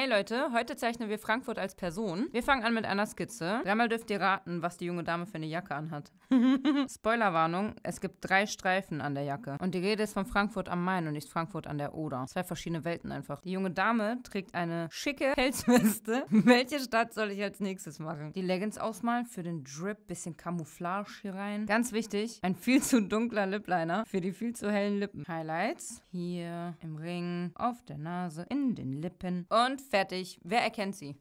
Hey Leute, heute zeichnen wir Frankfurt als Person. Wir fangen an mit einer Skizze. Dreimal dürft ihr raten, was die junge Dame für eine Jacke anhat. Spoilerwarnung, es gibt drei Streifen an der Jacke. Und die Rede ist von Frankfurt am Main und nicht Frankfurt an der Oder. Zwei verschiedene Welten einfach. Die junge Dame trägt eine schicke Pelzweste. Welche Stadt soll ich als nächstes machen? Die Leggings ausmalen für den Drip, bisschen Camouflage hier rein. Ganz wichtig, ein viel zu dunkler Lipliner für die viel zu hellen Lippen. Highlights hier im Ring, auf der Nase, in den Lippen und fertig. Wer erkennt sie?